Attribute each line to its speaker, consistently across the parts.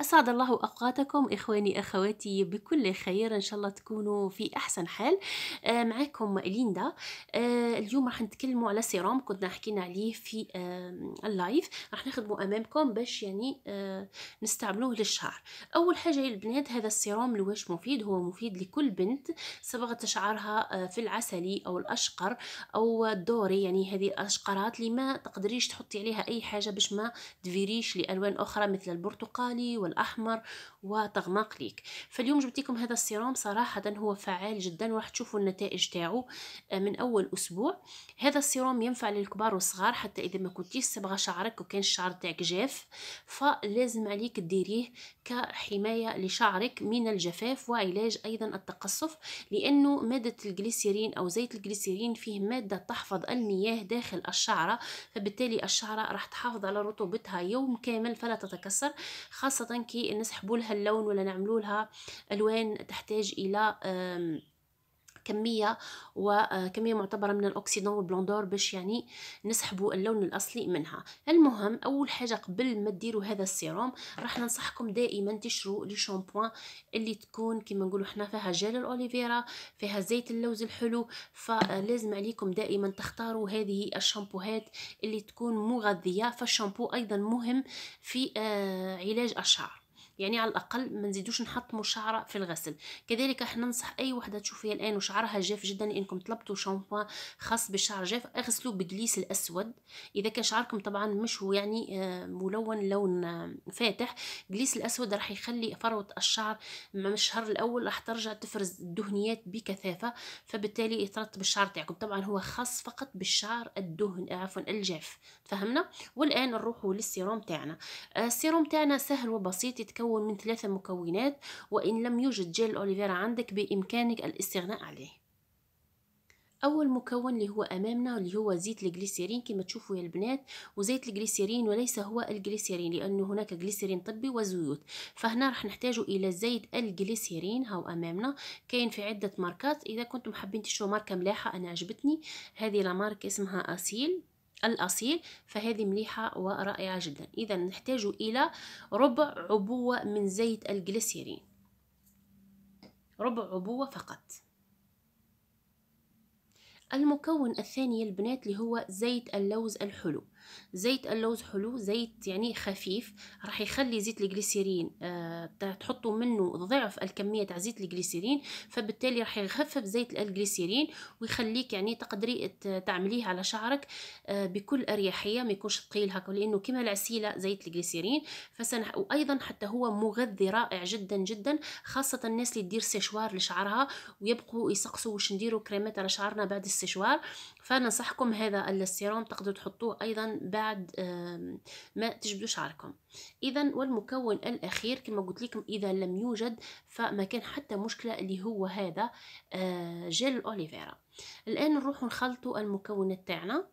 Speaker 1: أسعد الله أوقاتكم إخواني أخواتي بكل خير إن شاء الله تكونوا في أحسن حال معكم آه، معاكم ليندا آه، اليوم راح نتكلموا على سيروم كنا حكينا عليه في آه، اللايف راح نخدمه أمامكم باش يعني نستعملوه للشعر أول حاجة للبنات هذا السيروم لواش مفيد هو مفيد لكل بنت صبغت شعرها في العسلي أو الأشقر أو الدوري يعني هذه الأشقرات اللي ما تقدريش تحطي عليها أي حاجة باش ما تفيريش لألوان أخرى مثل البرتقالي يكون وتغمق ليك فاليوم لكم هذا السيروم صراحه هو فعال جدا وراح تشوفوا النتائج تاعو آه، من اول اسبوع هذا السيروم ينفع للكبار والصغار حتى اذا ما كنتيش صبغه شعرك وكان الشعر تاعك جاف فلازم عليك ديريه كحمايه لشعرك من الجفاف وعلاج ايضا التقصف لانه ماده الجليسيرين او زيت الجليسيرين فيه ماده تحفظ المياه داخل الشعره فبالتالي الشعره راح تحافظ على رطوبتها يوم كامل فلا تتكسر خاصه كي نسحبوا لها اللون ولا نعملوا لها الوان تحتاج الى كميه وكميه آه، معتبره من الاوكسيدون والبلوندور باش يعني نسحبوا اللون الاصلي منها المهم اول حاجه قبل ما ديروا هذا السيروم راح ننصحكم دائما تشرو لي شامبوان اللي تكون كما نقولوا حنا فيها جيل الاوليفيرا فيها زيت اللوز الحلو فلازم آه، عليكم دائما تختاروا هذه الشامبوهات اللي تكون مغذيه فالشامبو ايضا مهم في آه، علاج الشعر يعني على الاقل ما نزيدوش نحطموا شعره في الغسل كذلك احنا ننصح اي وحده تشوفيها الان وشعرها جاف جدا انكم طلبتوا شامبوان خاص بالشعر جاف اغسلوه بالجليس الاسود اذا كان شعركم طبعا مش هو يعني ملون لون فاتح الجليس الاسود راح يخلي فروه الشعر مع الشهر الاول راح ترجع تفرز الدهنيات بكثافه فبالتالي يترطب الشعر تاعكم طبعا هو خاص فقط بالشعر الدهن عفوا الجاف فهمنا والان نروحوا للسيروم تاعنا آه، السيروم تاعنا سهل وبسيط يتكون يتكون من ثلاثة مكونات وإن لم يوجد جيل أوليفيرا عندك بإمكانك الاستغناء عليه اول مكون اللي هو امامنا اللي هو زيت الجليسيرين كما تشوفوا يا البنات وزيت الجليسيرين وليس هو الجليسيرين لانه هناك جليسيرين طبي وزيوت فهنا راح نحتاج الى زيت الجليسيرين هاو امامنا كاين في عده ماركات اذا كنتم حابين تشتروا ماركه ملاحه انا عجبتني هذه لا اسمها اسيل الأصيل فهذه مليحة ورائعة جدا إذا نحتاج إلى ربع عبوة من زيت الجليسيرين ربع عبوة فقط المكون الثاني البنات اللي هو زيت اللوز الحلو زيت اللوز حلو زيت يعني خفيف راح يخلي زيت الجليسيرين آه تحطوا منه ضعف الكميه تاع زيت الجليسيرين فبالتالي راح يخفف زيت الجليسيرين ويخليك يعني تقدري تعمليه على شعرك آه بكل اريحيه ما يكونش ثقيل هكا لانه كما العسيله زيت الجليسيرين فسنح وايضا حتى هو مغذي رائع جدا جدا خاصه الناس اللي تدير سيشوار لشعرها ويبقوا يسقسوا واش نديروا كريمات على شعرنا بعد السيشوار فننصحكم هذا السيروم تقدروا تحطوه ايضا بعد ما تجبدوا شعركم اذا والمكون الاخير كما قلت لكم اذا لم يوجد فما كان حتى مشكله اللي هو هذا آه، جل الاوليفيرا الان نروح نخلطوا المكونات تاعنا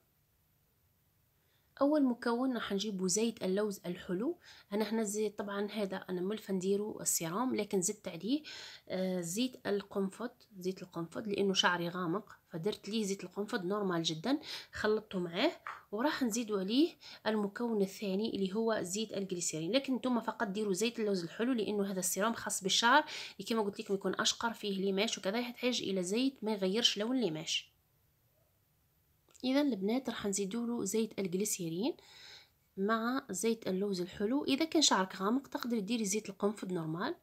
Speaker 1: اول مكون راح نجيبو زيت اللوز الحلو انا هنا الزيت طبعا هذا انا ملفه نديرو السيرام لكن زدت عليه آه، زيت القنفط زيت القنفط لانه شعري غامق فدرت ليه زيت القنفط نورمال جدا خلطته معاه وراح نزيدو عليه المكون الثاني اللي هو زيت الجليسيرين لكن نتوما فقط ديروا زيت اللوز الحلو لانه هذا السيرام خاص بالشعر كما قلت لكم يكون اشقر فيه ليماش وكذا يحتاج الى زيت ما يغيرش لون ليماش اذا البنات راح نزيدولو زيت الجليسيرين مع زيت اللوز الحلو اذا كان شعرك غامق تقدري ديري زيت القنفذ نورمال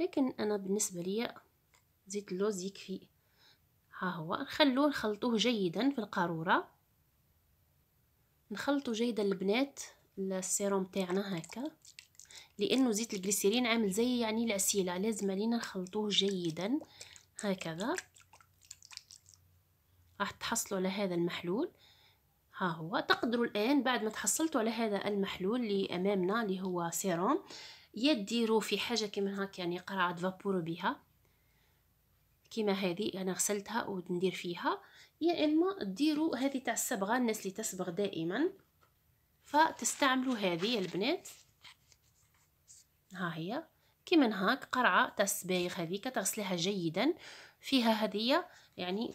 Speaker 1: لكن انا بالنسبه ليا زيت اللوز يكفي ها هو نخلوه نخلطوه جيدا في القاروره نخلطوا جيدا البنات السيروم تاعنا هكا لانه زيت الجليسيرين عامل زي يعني العسيله لازم علينا نخلطوه جيدا هكذا راح تحصلوا على هذا المحلول ها هو تقدروا الآن بعد ما تحصلتوا على هذا المحلول اللي أمامنا اللي هو سيروم يا في حاجة كيما هاك يعني قرعة فابورو بها كيما هذه أنا غسلتها وندير فيها يا إما ديروا هذه تاع الصبغة الناس اللي تصبغ دائما فتستعملوا هذه يا البنات ها هي كيما هاك قرعة تاع الصبايغ هذيك تغسلها جيدا فيها هذه يعني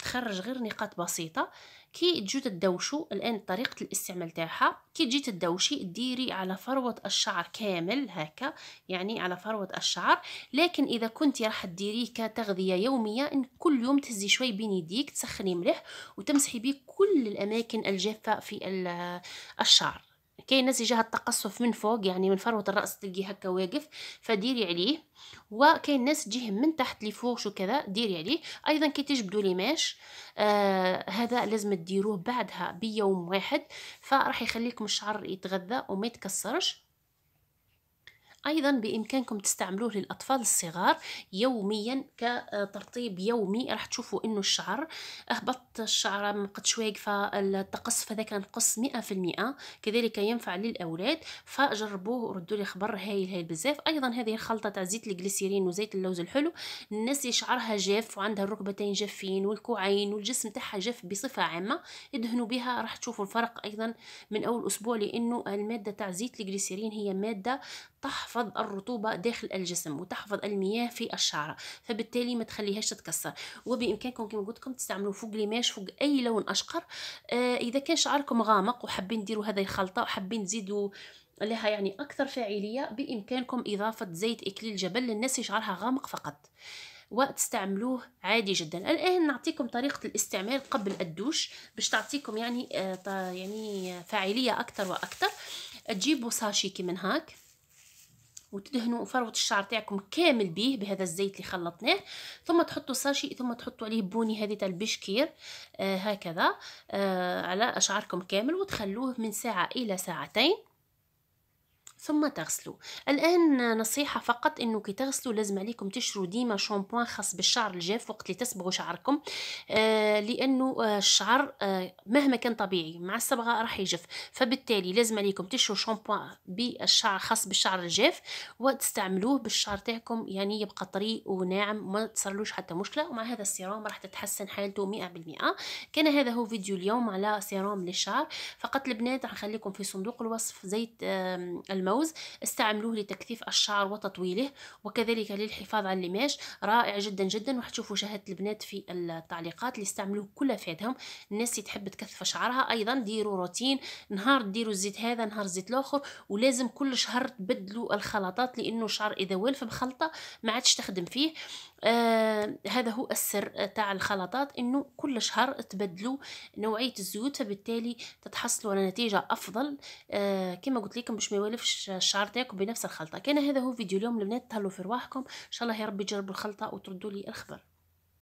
Speaker 1: تخرج غير نقاط بسيطه كي تجو تدوشو الان طريقه الاستعمال تاعها كي تجي تدوشي ديري على فروه الشعر كامل هكا يعني على فروه الشعر لكن اذا كنت راح ديريه كتغذيه يوميه ان كل يوم تهزي شوي بين يديك تسخني مليح وتمسحي بيه كل الاماكن الجافه في الشعر كاين ناس يجيها التقصف من فوق يعني من فروة الرأس تلقيه هكا واقف فديري عليه وكاين ناس تجيه من تحت لفوق كذا ديري عليه ايضا كي تجبدوا ليماش آه هذا لازم تديروه بعدها بيوم واحد فراح يخليكم الشعر يتغذى وما يتكسرش أيضا بإمكانكم تستعملوه للأطفال الصغار يوميا كترطيب يومي راح تشوفوا إنه الشعر أهبط الشعر ما بقتش واقفة التقصف فذا كان قص مئة في المئة كذلك ينفع للأولاد فجربوه وردوا لي خبر هايل هايل بزاف أيضا هذه الخلطة تاع زيت الجليسيرين وزيت اللوز الحلو الناس اللي شعرها جاف وعندها الركبتين جافين والكوعين والجسم تاعها جاف بصفة عامة ادهنوا بها راح تشوفوا الفرق أيضا من أول أسبوع لأنه المادة تاع زيت الجليسيرين هي مادة تحفظ الرطوبة داخل الجسم وتحفظ المياه في الشعرة فبالتالي ما تخليهاش تتكسر وبإمكانكم كما قلت لكم تستعملوا فوق ليماش فوق أي لون أشقر آه إذا كان شعركم غامق وحابين ديروا هذه الخلطة وحابين تزيدوا لها يعني أكثر فاعلية بإمكانكم إضافة زيت إكليل جبل للناس اللي شعرها غامق فقط وتستعملوه عادي جدا الان نعطيكم طريقه الاستعمال قبل الدوش باش تعطيكم يعني آه يعني فاعليه اكثر واكثر تجيبوا ساشي كي من هاك وتدهنوا فروة الشعر تاعكم كامل بيه بهذا الزيت اللي خلطناه ثم تحطوا ساشي ثم تحطوا عليه بوني هذه تاع البشكير آه هكذا آه على شعركم كامل وتخلوه من ساعة إلى ساعتين ثم تغسلوا الآن نصيحة فقط أنه كي تغسلوا لازم عليكم تشروا ديما شامبوان خاص بالشعر الجاف وقت اللي تصبغوا شعركم آه لأنه آه، الشعر آه مهما كان طبيعي مع الصبغة راح يجف فبالتالي لازم عليكم تشروا شامبوان بالشعر خاص بالشعر الجاف وتستعملوه بالشعر تاعكم يعني يبقى طري وناعم ما تصرلوش حتى مشكلة ومع هذا السيروم راح تتحسن حالته مئة بالمئة كان هذا هو فيديو اليوم على سيروم للشعر فقط البنات راح نخليكم في صندوق الوصف زيت الماء الموز استعملوه لتكثيف الشعر وتطويله وكذلك للحفاظ على اللماش رائع جدا جدا راح تشوفوا شهادة البنات في التعليقات اللي استعملوه كل فادهم الناس اللي تحب تكثف شعرها ايضا ديروا روتين نهار ديروا الزيت هذا نهار الزيت الاخر ولازم كل شهر تبدلوا الخلطات لانه الشعر اذا والف بخلطه ما عادش تخدم فيه آه هذا هو السر آه، تاع الخلطات انه كل شهر تبدلوا نوعيه الزيوت فبالتالي تتحصلوا على نتيجه افضل آه كما قلت لكم باش ما يولفش الشعر تاعكم بنفس الخلطه كان هذا هو فيديو اليوم البنات تهلو في رواحكم ان شاء الله يا ربي تجربوا الخلطه وتردوا لي الخبر